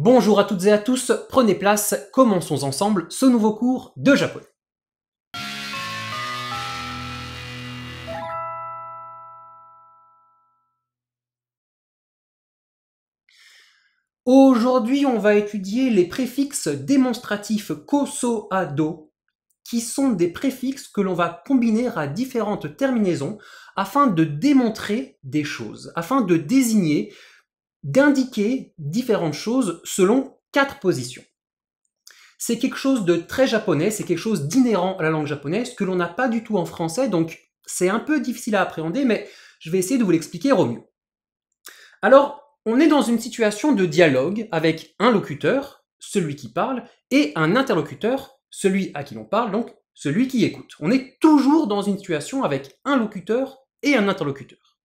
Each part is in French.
Bonjour à toutes et à tous, prenez place, commençons ensemble ce nouveau cours de japonais. Aujourd'hui, on va étudier les préfixes démonstratifs koso à qui sont des préfixes que l'on va combiner à différentes terminaisons afin de démontrer des choses, afin de désigner d'indiquer différentes choses selon quatre positions. C'est quelque chose de très japonais, c'est quelque chose d'inhérent à la langue japonaise que l'on n'a pas du tout en français, donc c'est un peu difficile à appréhender, mais je vais essayer de vous l'expliquer au mieux. Alors, on est dans une situation de dialogue avec un locuteur, celui qui parle, et un interlocuteur, celui à qui l'on parle, donc celui qui écoute. On est toujours dans une situation avec un locuteur et un interlocuteur.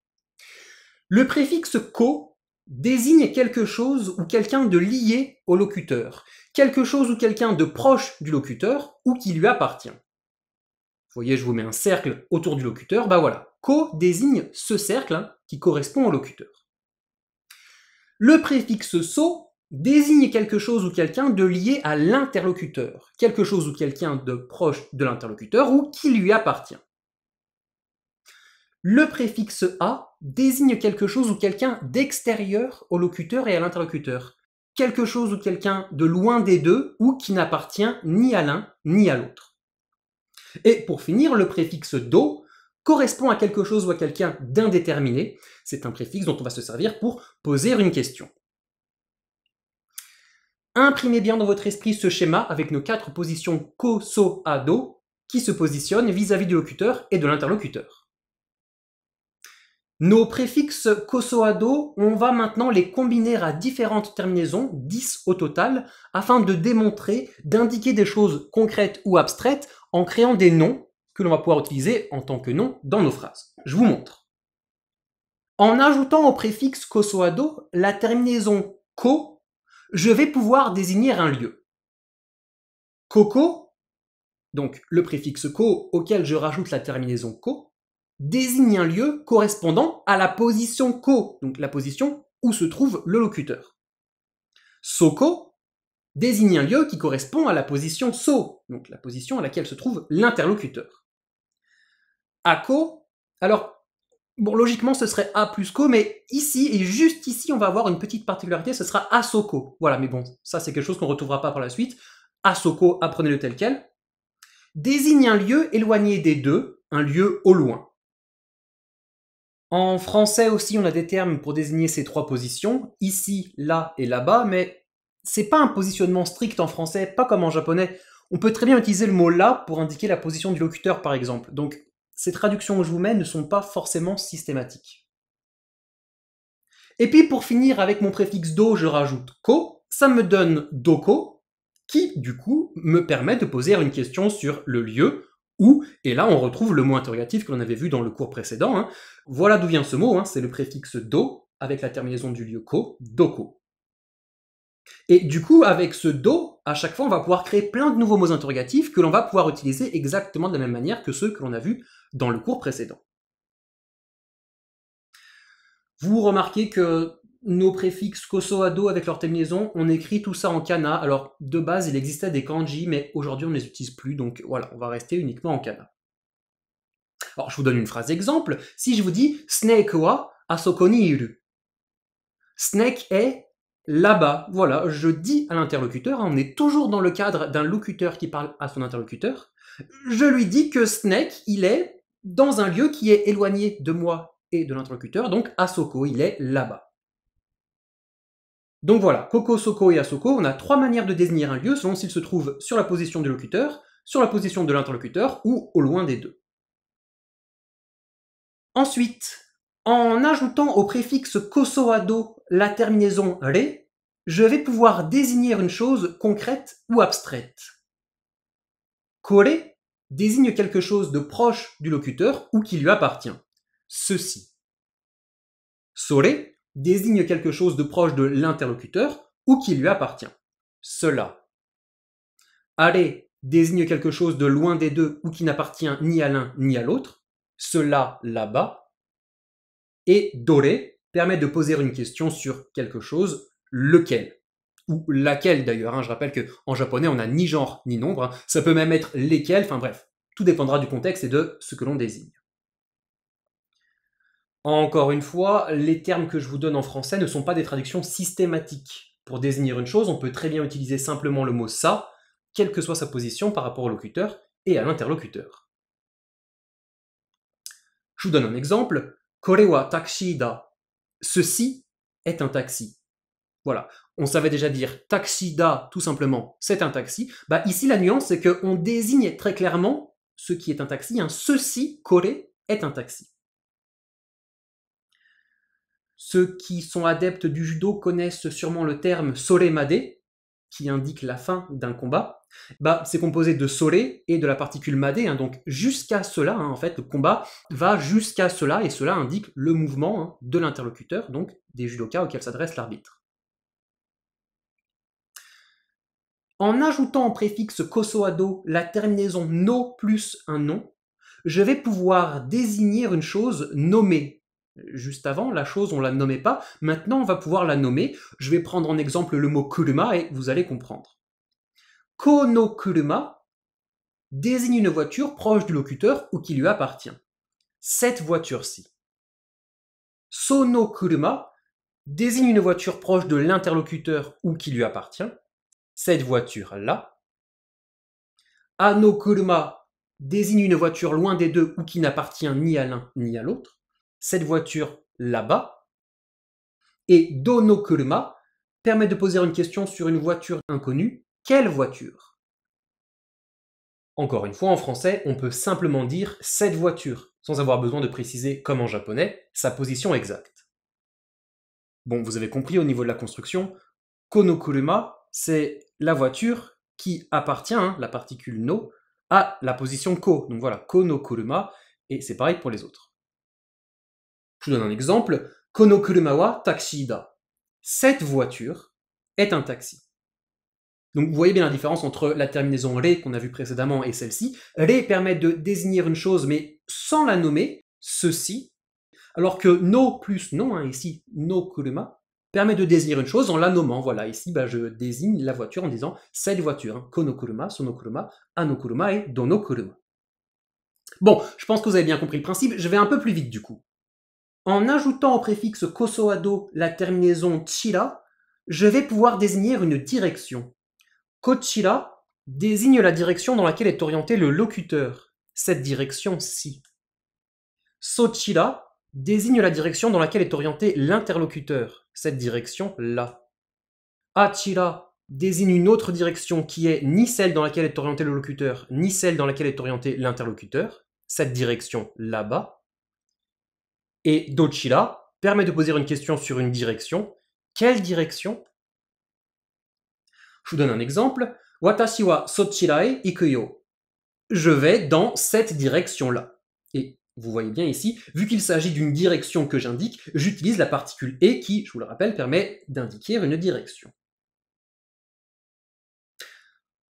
Le préfixe ko désigne quelque chose ou quelqu'un de lié au locuteur, quelque chose ou quelqu'un de proche du locuteur ou qui lui appartient. Vous voyez, je vous mets un cercle autour du locuteur, bah voilà, co désigne ce cercle hein, qui correspond au locuteur. Le préfixe so désigne quelque chose ou quelqu'un de lié à l'interlocuteur, quelque chose ou quelqu'un de proche de l'interlocuteur ou qui lui appartient le préfixe A désigne quelque chose ou quelqu'un d'extérieur au locuteur et à l'interlocuteur. Quelque chose ou quelqu'un de loin des deux ou qui n'appartient ni à l'un ni à l'autre. Et pour finir, le préfixe do correspond à quelque chose ou à quelqu'un d'indéterminé. C'est un préfixe dont on va se servir pour poser une question. Imprimez bien dans votre esprit ce schéma avec nos quatre positions co »,« so, a, do qui se positionnent vis à -vis du locuteur et de l'interlocuteur. Nos préfixes cosoado, on va maintenant les combiner à différentes terminaisons, 10 au total, afin de démontrer, d'indiquer des choses concrètes ou abstraites en créant des noms que l'on va pouvoir utiliser en tant que nom dans nos phrases. Je vous montre. En ajoutant au préfixe cosoado la terminaison co, je vais pouvoir désigner un lieu. Coco, donc le préfixe co auquel je rajoute la terminaison co, désigne un lieu correspondant à la position ko, donc la position où se trouve le locuteur. Soko désigne un lieu qui correspond à la position so, donc la position à laquelle se trouve l'interlocuteur. Ako, alors Bon, logiquement, ce serait A plus ko mais ici et juste ici, on va avoir une petite particularité, ce sera Asoko. Voilà, mais bon, ça c'est quelque chose qu'on ne retrouvera pas par la suite. Asoko, apprenez-le tel quel. Désigne un lieu éloigné des deux, un lieu au loin. En français aussi, on a des termes pour désigner ces trois positions, ici, là et là-bas, mais c'est pas un positionnement strict en français, pas comme en japonais. On peut très bien utiliser le mot là pour indiquer la position du locuteur, par exemple. Donc, ces traductions que je vous mets ne sont pas forcément systématiques. Et puis, pour finir, avec mon préfixe do, je rajoute ko. Ça me donne doko, qui, du coup, me permet de poser une question sur le lieu, et là on retrouve le mot interrogatif que l'on avait vu dans le cours précédent. Hein. Voilà d'où vient ce mot, hein, c'est le préfixe do avec la terminaison du lieu ko, doko. Et du coup, avec ce do, à chaque fois, on va pouvoir créer plein de nouveaux mots interrogatifs que l'on va pouvoir utiliser exactement de la même manière que ceux que l'on a vus dans le cours précédent. Vous remarquez que nos préfixes kosoado avec leur terminaison, on écrit tout ça en kana. Alors de base, il existait des kanji, mais aujourd'hui on ne les utilise plus, donc voilà, on va rester uniquement en kana. Alors je vous donne une phrase exemple. Si je vous dis snake wa asoko ni iru. Snake est là-bas. Voilà, je dis à l'interlocuteur, hein, on est toujours dans le cadre d'un locuteur qui parle à son interlocuteur. Je lui dis que snake, il est dans un lieu qui est éloigné de moi et de l'interlocuteur, donc Asoko, il est là-bas. Donc voilà, koko »,« Soko et Asoko, on a trois manières de désigner un lieu selon s'il se trouve sur la position du locuteur, sur la position de l'interlocuteur ou au loin des deux. Ensuite, en ajoutant au préfixe kosoado la terminaison re, je vais pouvoir désigner une chose concrète ou abstraite. Kore désigne quelque chose de proche du locuteur ou qui lui appartient. Ceci. Sore désigne quelque chose de proche de l'interlocuteur ou qui lui appartient. Cela. Are désigne quelque chose de loin des deux ou qui n'appartient ni à l'un ni à l'autre. Cela là-bas. Et dore permet de poser une question sur quelque chose, lequel ou laquelle d'ailleurs. Hein, je rappelle que en japonais, on n'a ni genre ni nombre. Hein. Ça peut même être lesquels. Enfin bref, tout dépendra du contexte et de ce que l'on désigne. Encore une fois, les termes que je vous donne en français ne sont pas des traductions systématiques. Pour désigner une chose, on peut très bien utiliser simplement le mot ça, quelle que soit sa position par rapport au locuteur et à l'interlocuteur. Je vous donne un exemple. Korewa taxi da. Ceci est un taxi. Voilà. On savait déjà dire taxi da tout simplement, c'est un taxi. Bah, ici, la nuance, c'est qu'on désigne très clairement ce qui est un taxi. Un hein. Ceci, Kore, est un taxi. Ceux qui sont adeptes du judo connaissent sûrement le terme made », qui indique la fin d'un combat, bah, c'est composé de solé et de la particule madé. Hein, donc jusqu'à cela, hein, en fait, le combat va jusqu'à cela et cela indique le mouvement hein, de l'interlocuteur, donc des judokas auxquels s'adresse l'arbitre. En ajoutant en préfixe kosoado la terminaison no plus un nom, je vais pouvoir désigner une chose nommée, Juste avant, la chose, on la nommait pas. Maintenant, on va pouvoir la nommer. Je vais prendre en exemple le mot kuruma et vous allez comprendre. Kono kuruma désigne une voiture proche du locuteur ou qui lui appartient. Cette voiture-ci. Sono kuruma désigne une voiture proche de l'interlocuteur ou qui lui appartient. Cette voiture-là. Ano kuruma désigne une voiture loin des deux ou qui n'appartient ni à l'un ni à l'autre cette voiture là-bas. Et Dono Kuruma permet de poser une question sur une voiture inconnue. Quelle voiture Encore une fois, en français, on peut simplement dire cette voiture, sans avoir besoin de préciser, comme en japonais, sa position exacte. Bon, vous avez compris au niveau de la construction, Konokuruma, c'est la voiture qui appartient, hein, la particule no, à la position ko. Donc voilà, Konokuruma, et c'est pareil pour les autres. Je vous donne un exemple. Kono taxida. Cette voiture est un taxi. Donc vous voyez bien la différence entre la terminaison re qu'on a vue précédemment et celle-ci. Re permet de désigner une chose mais sans la nommer, ceci, alors que no plus non, hein, ici no kuruma, permet de désigner une chose en la nommant. Voilà, ici bah, je désigne la voiture en disant cette voiture, hein, Konokuruma »,« sonokuruma »,« anokuruma » et donokuruma ». Bon, je pense que vous avez bien compris le principe, je vais un peu plus vite du coup. En ajoutant au préfixe kosoado la terminaison chira, je vais pouvoir désigner une direction. Kochira désigne la direction dans laquelle est orienté le locuteur, cette direction-ci. Sochira désigne la direction dans laquelle est orienté l'interlocuteur, cette direction-là. Achila désigne une autre direction qui est ni celle dans laquelle est orienté le locuteur, ni celle dans laquelle est orienté l'interlocuteur, cette direction là-bas. Et Dochila permet de poser une question sur une direction. Quelle direction Je vous donne un exemple. Watashi wa sochirai ikuyo. Je vais dans cette direction-là. Et vous voyez bien ici, vu qu'il s'agit d'une direction que j'indique, j'utilise la particule e » qui, je vous le rappelle, permet d'indiquer une direction.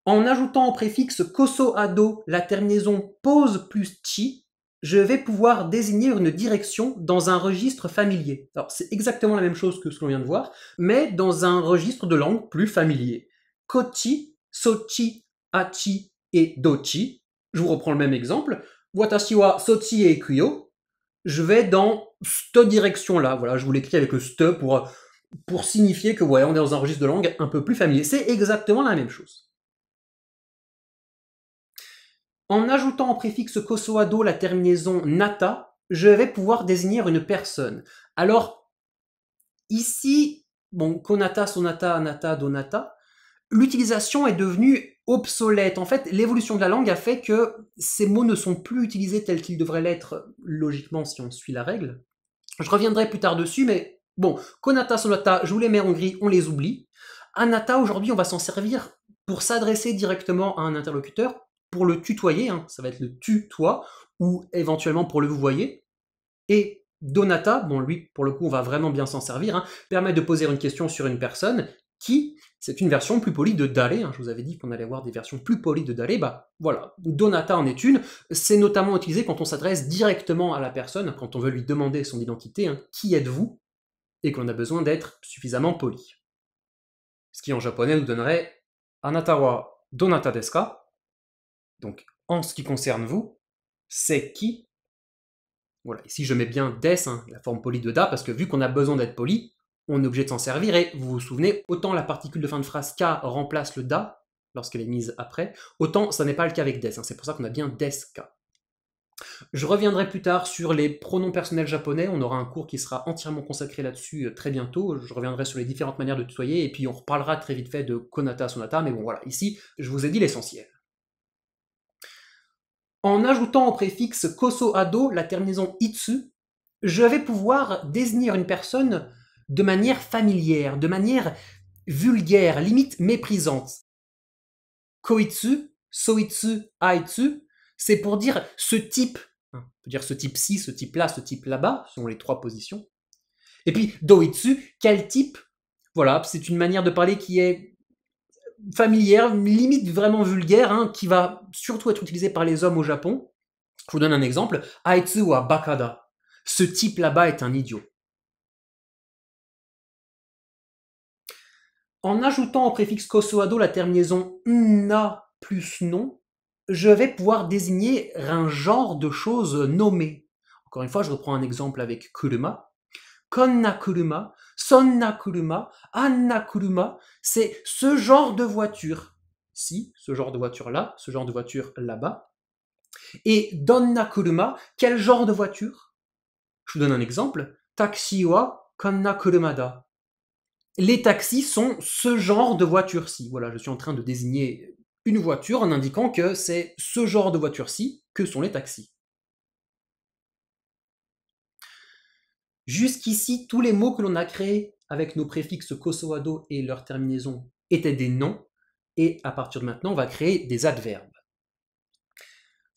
En ajoutant au préfixe koso ado la terminaison pose plus chi, je vais pouvoir désigner une direction dans un registre familier. Alors c'est exactement la même chose que ce qu'on vient de voir, mais dans un registre de langue plus familier. Koti, Sochi, Achi et Dochi. Je vous reprends le même exemple. Watashi wa Sochi et Kuyo. Je vais dans cette direction-là. Voilà, je vous l'écris avec le ste pour, pour signifier que ouais, on est dans un registre de langue un peu plus familier. C'est exactement la même chose. En ajoutant en préfixe kosoado la terminaison nata, je vais pouvoir désigner une personne. Alors, ici, bon, konata, sonata, anata, donata, l'utilisation est devenue obsolète. En fait, l'évolution de la langue a fait que ces mots ne sont plus utilisés tels qu'ils devraient l'être logiquement si on suit la règle. Je reviendrai plus tard dessus, mais bon, konata, sonata, je vous les mets en gris, on les oublie. Anata, aujourd'hui, on va s'en servir pour s'adresser directement à un interlocuteur pour le tutoyer, hein, ça va être le tu-toi, ou éventuellement pour le vous voyez. Et Donata, bon lui pour le coup on va vraiment bien s'en servir, hein, permet de poser une question sur une personne qui, c'est une version plus polie de Dalé, hein. je vous avais dit qu'on allait voir des versions plus polies de Dalé, bah voilà, Donata en est une, c'est notamment utilisé quand on s'adresse directement à la personne, quand on veut lui demander son identité, qui êtes-vous, et qu'on a besoin d'être suffisamment poli. Ce qui en japonais nous donnerait Anatawa Donata deska, donc, en ce qui concerne vous, c'est qui Voilà, ici je mets bien des, hein, la forme polie de da, parce que vu qu'on a besoin d'être poli, on est obligé de s'en servir, et vous vous souvenez, autant la particule de fin de phrase k remplace le da lorsqu'elle est mise après, autant ça n'est pas le cas avec des, hein. c'est pour ça qu'on a bien des k. Je reviendrai plus tard sur les pronoms personnels japonais, on aura un cours qui sera entièrement consacré là-dessus euh, très bientôt, je reviendrai sur les différentes manières de tutoyer, et puis on reparlera très vite fait de konata sonata, mais bon voilà, ici, je vous ai dit l'essentiel. En ajoutant au préfixe koso-ado la terminaison itsu, je vais pouvoir désigner une personne de manière familière, de manière vulgaire, limite méprisante. Koitsu, soitsu, aitsu, c'est pour dire ce type, hein, on peut dire ce type-ci, ce type-là, ce type là-bas, sont les trois positions. Et puis doitsu, quel type Voilà, c'est une manière de parler qui est familière, limite vraiment vulgaire, hein, qui va surtout être utilisée par les hommes au Japon. Je vous donne un exemple. Aitsu wa bakada. Ce type là-bas est un idiot. En ajoutant au préfixe kosoado la terminaison na plus non, je vais pouvoir désigner un genre de choses nommées. Encore une fois, je reprends un exemple avec kuruma. Konna kuruma, Sonna Kuruma, Anna Kuruma, c'est ce genre de voiture. Si, ce genre de voiture là, ce genre de voiture là-bas. Et Donna Kuruma, quel genre de voiture Je vous donne un exemple. Taxi wa Konna Les taxis sont ce genre de voiture-ci. Voilà, je suis en train de désigner une voiture en indiquant que c'est ce genre de voiture-ci que sont les taxis. Jusqu'ici, tous les mots que l'on a créés avec nos préfixes kosoado et leur terminaison étaient des noms, et à partir de maintenant, on va créer des adverbes.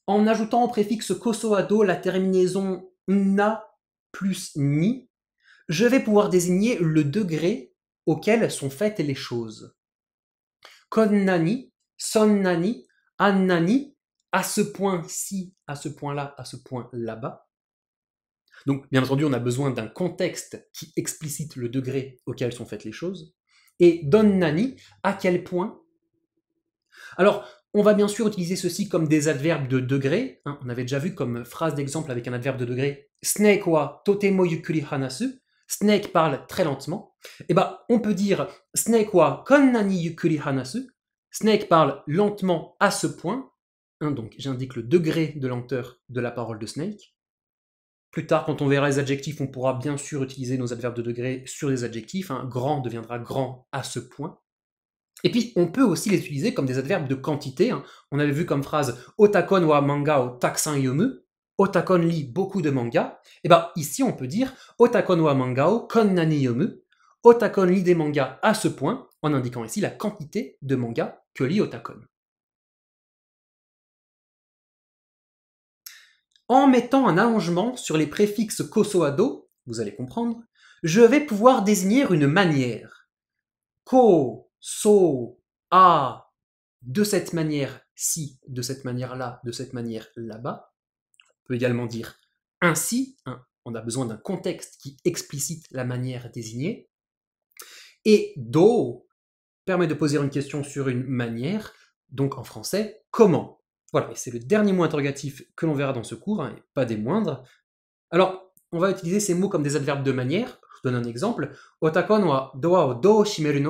En ajoutant au préfixe kosoado la terminaison na plus ni, je vais pouvoir désigner le degré auquel sont faites les choses. Konnani, sonnani, annani, à ce point-ci, à ce point-là, à ce point là-bas. Donc, bien entendu, on a besoin d'un contexte qui explicite le degré auquel sont faites les choses. Et donne Nani, à quel point Alors, on va bien sûr utiliser ceci comme des adverbes de degré. Hein. on avait déjà vu comme phrase d'exemple avec un adverbe de degré Snake wa totemo yukuri Snake parle très lentement. Eh bien, on peut dire Snake wa konnani yukuri hanasu. Snake parle lentement à ce point. Hein. donc, j'indique le degré de lenteur de la parole de Snake. Plus tard, quand on verra les adjectifs, on pourra bien sûr utiliser nos adverbes de degré sur les adjectifs. Hein. Grand deviendra grand à ce point. Et puis, on peut aussi les utiliser comme des adverbes de quantité. Hein. On avait vu comme phrase otakon wa manga o taksan yomu. Otakon lit beaucoup de mangas. Et bien, ici, on peut dire otakon wa manga o nani yomu. Otakon lit des mangas à ce point, en indiquant ici la quantité de mangas que lit Otakon. en mettant un allongement sur les préfixes do », vous allez comprendre, je vais pouvoir désigner une manière. « so, a, de cette manière-ci, de cette manière-là, de cette manière là-bas. On peut également dire ainsi, hein, on a besoin d'un contexte qui explicite la manière désignée. Et do permet de poser une question sur une manière, donc en français, comment voilà, et c'est le dernier mot interrogatif que l'on verra dans ce cours, hein, et pas des moindres. Alors, on va utiliser ces mots comme des adverbes de manière. Je donne un exemple. Otakon wa doa o do shimeru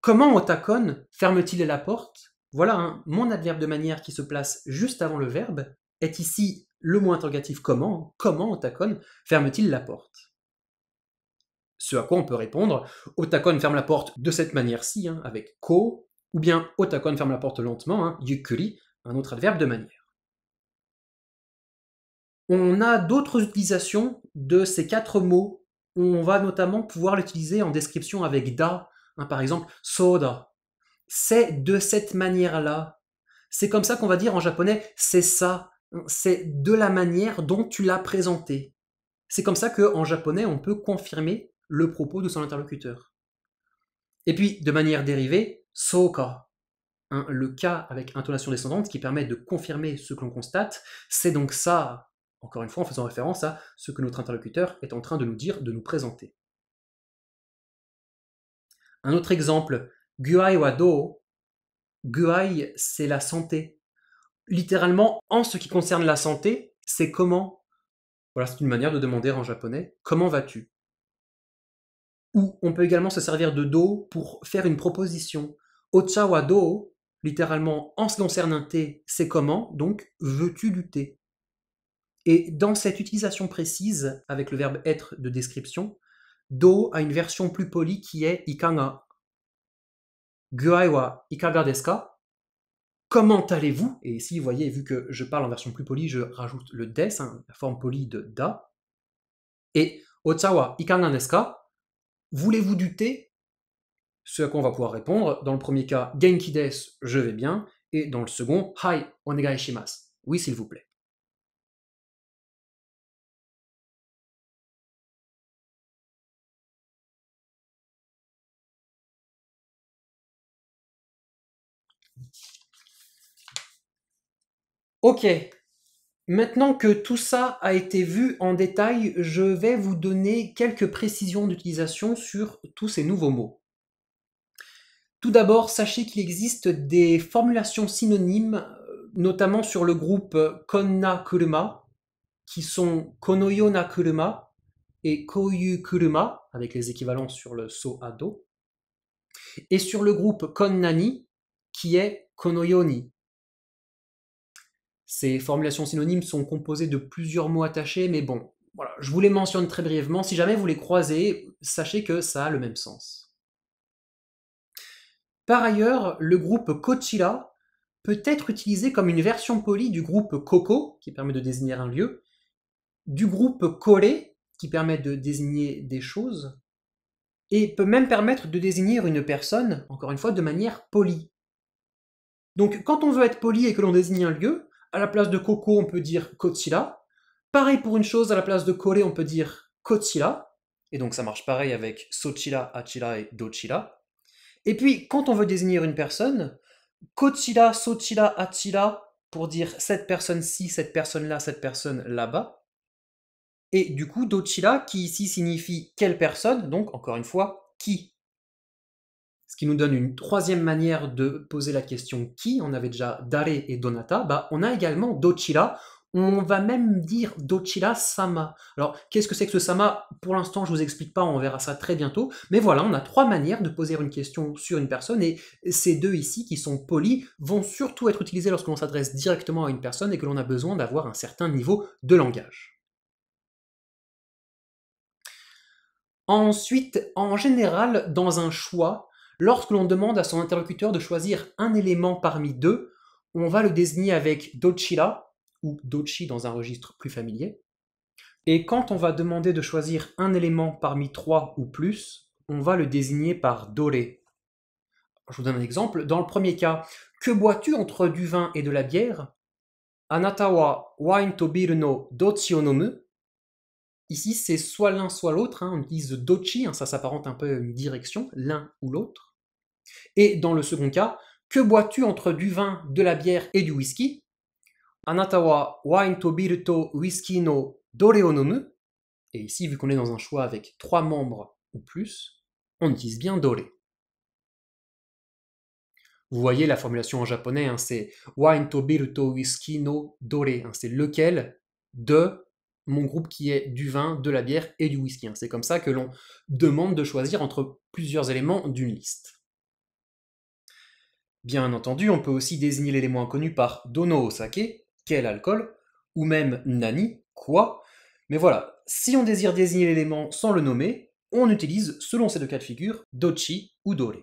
Comment Otakon ferme-t-il la porte Voilà, hein, mon adverbe de manière qui se place juste avant le verbe est ici le mot interrogatif comment. Comment Otakon ferme-t-il la porte Ce à quoi on peut répondre Otakon ferme la porte de cette manière-ci, hein, avec ko, ou bien Otakon ferme la porte lentement, yukuri, un autre adverbe de manière. On a d'autres utilisations de ces quatre mots. On va notamment pouvoir l'utiliser en description avec da, hein, par exemple soda. C'est de cette manière-là. C'est comme ça qu'on va dire en japonais c'est ça. C'est de la manière dont tu l'as présenté. C'est comme ça qu'en japonais, on peut confirmer le propos de son interlocuteur. Et puis, de manière dérivée, soka le cas avec intonation descendante qui permet de confirmer ce que l'on constate. C'est donc ça, encore une fois en faisant référence à ce que notre interlocuteur est en train de nous dire, de nous présenter. Un autre exemple, Guai wa do. Guai, c'est la santé. Littéralement, en ce qui concerne la santé, c'est comment. Voilà, c'est une manière de demander en japonais comment vas-tu Ou on peut également se servir de do pour faire une proposition. Ocha do, littéralement en ce qui concerne thé, c'est comment, donc veux-tu du thé Et dans cette utilisation précise, avec le verbe être de description, do a une version plus polie qui est ikana »« Guai wa ikaga deska. Comment allez-vous Et ici, vous voyez, vu que je parle en version plus polie, je rajoute le des, hein, la forme polie de da. Et otsawa ikana deska. Voulez-vous du thé ce à quoi on va pouvoir répondre, dans le premier cas, Genki des, je vais bien, et dans le second, Hai, onegai oui s'il vous plaît. Ok, maintenant que tout ça a été vu en détail, je vais vous donner quelques précisions d'utilisation sur tous ces nouveaux mots. Tout d'abord, sachez qu'il existe des formulations synonymes, euh, notamment sur le groupe Konna Kuruma, qui sont Konoyona Kuruma et Koyu Kuruma, avec les équivalents sur le So et sur le groupe Konnani, qui est Konoyoni. Ces formulations synonymes sont composées de plusieurs mots attachés, mais bon, voilà, je vous les mentionne très brièvement. Si jamais vous les croisez, sachez que ça a le même sens. Par ailleurs, le groupe Kochila peut être utilisé comme une version polie du groupe Coco, qui permet de désigner un lieu, du groupe collé qui permet de désigner des choses, et peut même permettre de désigner une personne, encore une fois, de manière polie. Donc quand on veut être poli et que l'on désigne un lieu, à la place de Coco, on peut dire Kochila. Pareil pour une chose, à la place de collé on peut dire Kochila, Et donc ça marche pareil avec Sochila, Achila et Dochila. Et puis, quand on veut désigner une personne, kochila, sochila, achila pour dire cette personne-ci, cette personne-là, cette personne là-bas. Et du coup, dochila qui ici signifie quelle personne, donc encore une fois, qui. Ce qui nous donne une troisième manière de poser la question qui. On avait déjà Dare et Donata. Bah, on a également Dochila. On va même dire Dochila Sama. Alors, qu'est-ce que c'est que ce Sama Pour l'instant, je vous explique pas, on verra ça très bientôt. Mais voilà, on a trois manières de poser une question sur une personne, et ces deux ici, qui sont polis, vont surtout être utilisés lorsque l'on s'adresse directement à une personne et que l'on a besoin d'avoir un certain niveau de langage. Ensuite, en général, dans un choix, lorsque l'on demande à son interlocuteur de choisir un élément parmi deux, on va le désigner avec Dochila, ou Dochi dans un registre plus familier. Et quand on va demander de choisir un élément parmi trois ou plus, on va le désigner par dolé. Je vous donne un exemple. Dans le premier cas, que bois-tu entre du vin et de la bière Anatawa wine to biru no Ici, c'est soit l'un, soit l'autre. Hein. On utilise dochi, hein, ça s'apparente un peu à une direction, l'un ou l'autre. Et dans le second cas, que bois-tu entre du vin, de la bière et du whisky et ici, vu qu'on est dans un choix avec trois membres ou plus, on utilise bien dore. Vous voyez la formulation en japonais, hein, c'est wine to whisky no dore. Hein, c'est lequel de mon groupe qui est du vin, de la bière et du whisky. Hein. C'est comme ça que l'on demande de choisir entre plusieurs éléments d'une liste. Bien entendu, on peut aussi désigner l'élément inconnu par dono sake l'alcool, ou même nani, quoi. Mais voilà, si on désire désigner l'élément sans le nommer, on utilise, selon ces deux cas de figure, dochi ou dore.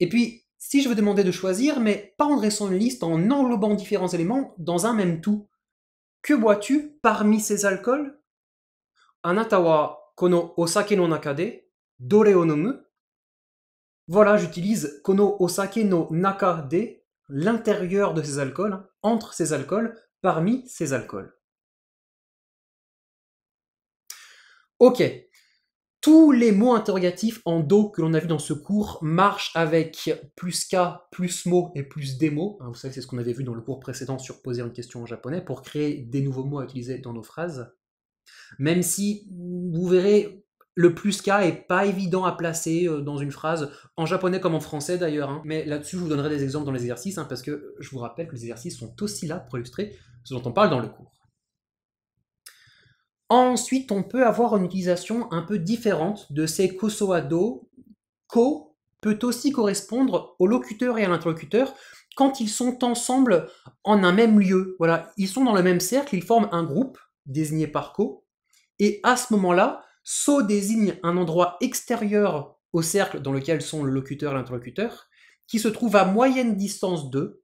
Et puis, si je veux demander de choisir, mais pas en dressant une liste, en englobant différents éléments dans un même tout, que bois-tu parmi ces alcools Anatawa kono osake no nakade, dore o nomu. Voilà, j'utilise kono osake no nakade l'intérieur de ces alcools, hein, entre ces alcools, parmi ces alcools. Ok, tous les mots interrogatifs en do que l'on a vu dans ce cours marchent avec plus k, plus mots et plus des mots. Hein, vous savez, c'est ce qu'on avait vu dans le cours précédent sur poser une question en japonais pour créer des nouveaux mots à utiliser dans nos phrases. Même si, vous verrez, le plus K est pas évident à placer euh, dans une phrase, en japonais comme en français d'ailleurs, hein. mais là-dessus je vous donnerai des exemples dans les exercices, hein, parce que je vous rappelle que les exercices sont aussi là pour illustrer ce dont on parle dans le cours. Ensuite, on peut avoir une utilisation un peu différente de ces kosoado. Ko peut aussi correspondre au locuteur et à l'interlocuteur quand ils sont ensemble en un même lieu. Voilà, ils sont dans le même cercle, ils forment un groupe désigné par ko, et à ce moment-là, So désigne un endroit extérieur au cercle dans lequel sont le locuteur et l'interlocuteur, qui se trouve à moyenne distance d'eux,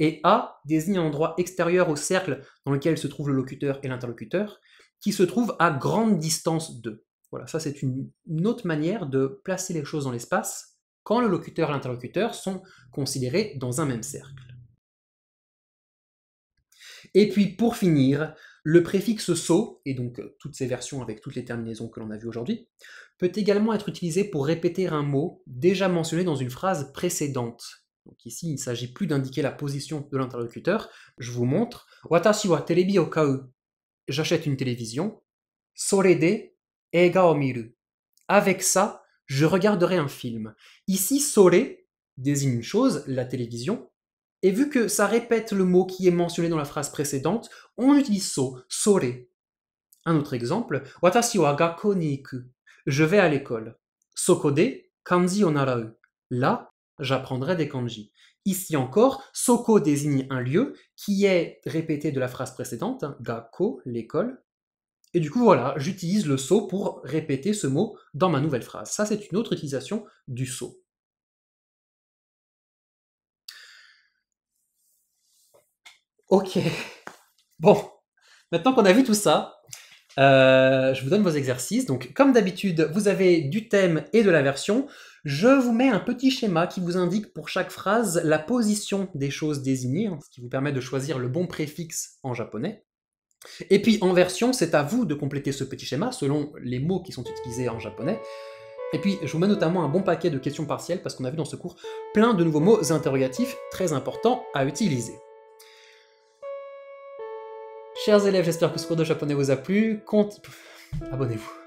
et A désigne un endroit extérieur au cercle dans lequel se trouvent le locuteur et l'interlocuteur, qui se trouve à grande distance d'eux. Voilà, ça c'est une, autre manière de placer les choses dans l'espace quand le locuteur et l'interlocuteur sont considérés dans un même cercle. Et puis pour finir, le préfixe so, et donc euh, toutes ces versions avec toutes les terminaisons que l'on a vues aujourd'hui, peut également être utilisé pour répéter un mot déjà mentionné dans une phrase précédente. Donc ici, il ne s'agit plus d'indiquer la position de l'interlocuteur. Je vous montre. Watashi wa J'achète une télévision. ega o miru. Avec ça, je regarderai un film. Ici, sore désigne une chose, la télévision, et vu que ça répète le mot qui est mentionné dans la phrase précédente, on utilise so, sore. Un autre exemple, watashi wa gakko ni Je vais à l'école. de kanji o Là, j'apprendrai des kanji. Ici encore, soko désigne un lieu qui est répété de la phrase précédente, hein, gako, l'école. Et du coup, voilà, j'utilise le so pour répéter ce mot dans ma nouvelle phrase. Ça, c'est une autre utilisation du so. Ok. Bon. Maintenant qu'on a vu tout ça, euh, je vous donne vos exercices. Donc, comme d'habitude, vous avez du thème et de la version. Je vous mets un petit schéma qui vous indique pour chaque phrase la position des choses désignées, hein, ce qui vous permet de choisir le bon préfixe en japonais. Et puis en version, c'est à vous de compléter ce petit schéma selon les mots qui sont utilisés en japonais. Et puis je vous mets notamment un bon paquet de questions partielles parce qu'on a vu dans ce cours plein de nouveaux mots interrogatifs très importants à utiliser. Chers élèves, j'espère que ce cours de japonais vous a plu. Compte... Abonnez-vous.